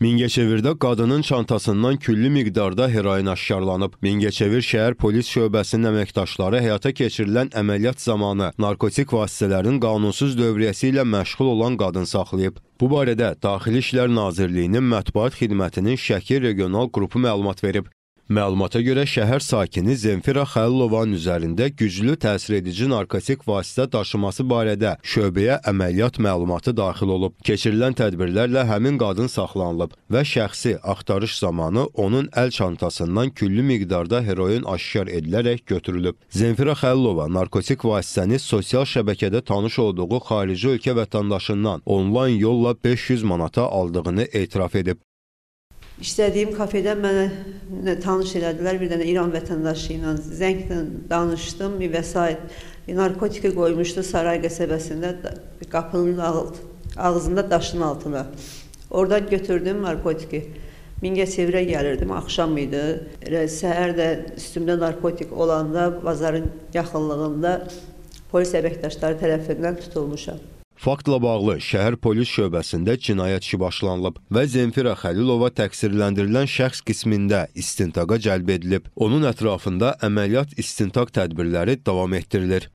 Mingəçevirdə qadının çantasından küllü miqdarda heroin aşkarlanıb. Mingəçevir şəhər polis şöbəsinin əməkdaşları həyata keçirilən əməliyyat zamanı narkotik vasitələrin qanunsuz dövriyyəsi ilə məşğul olan qadın saxlayıb. Bu barədə Daxili İşlər Nazirliyinin mətbuat xidmətinin Şəki regional qrupu məlumat verib. Məlumata görə şəhər sakini Zemfira Xəlilovanın üzərində güclü təsir edici narkotik vasitə daşıması barədə şöbəyə əməliyyat məlumatı daxil olub. Keçirilən tədbirlərlə həmin qadın saxlanılıb və şəxsi axtarış zamanı onun əl çantasından küllü miqdarda heroin aşkar edilərək götürülüb. Zemfira Xəlilova narkotik vasitəni sosial şəbəkədə tanış olduğu xarici ölkə vətəndaşından onlayn yolla 500 manata aldığını etiraf edib. İşlədiyim kafedən mənə tanış elədilər, bir dənə İran vətəndaşı ilə zənglə danışdım və s. Narkotiki qoymuşdu Saray qəsəbəsində qapının ağzında daşın altına. Oradan götürdüm narkotiki. Mingəçevirə gəlirdim, axşam idi. Səhər də üstümdə narkotik olanda bazarın yaxınlığında polis əməkdaşları tərəfindən tutulmuşam. Faktla bağlı şəhər polis şöbəsində cinayət işi başlanılıb və Zemfira Xəlilova təqsirləndirilən şəxs qismində istintaqa cəlb edilib. Onun ətrafında əməliyyat istintaq tədbirləri davam etdirilir.